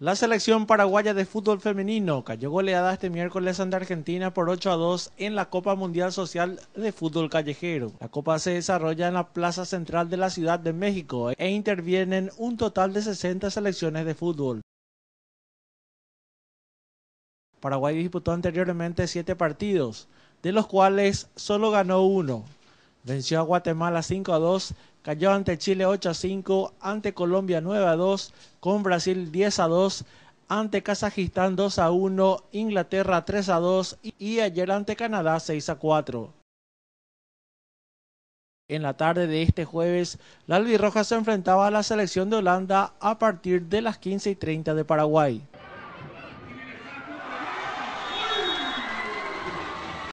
La selección paraguaya de fútbol femenino cayó goleada este miércoles ante Argentina por 8 a 2 en la Copa Mundial Social de Fútbol Callejero. La Copa se desarrolla en la Plaza Central de la Ciudad de México e intervienen un total de 60 selecciones de fútbol. Paraguay disputó anteriormente 7 partidos, de los cuales solo ganó uno, Venció a Guatemala 5 a 2, cayó ante Chile 8 a 5, ante Colombia 9 a 2, con Brasil 10 a 2, ante Kazajistán 2 a 1, Inglaterra 3 a 2 y ayer ante Canadá 6 a 4. En la tarde de este jueves, la albirroja se enfrentaba a la selección de Holanda a partir de las 15 y 30 de Paraguay.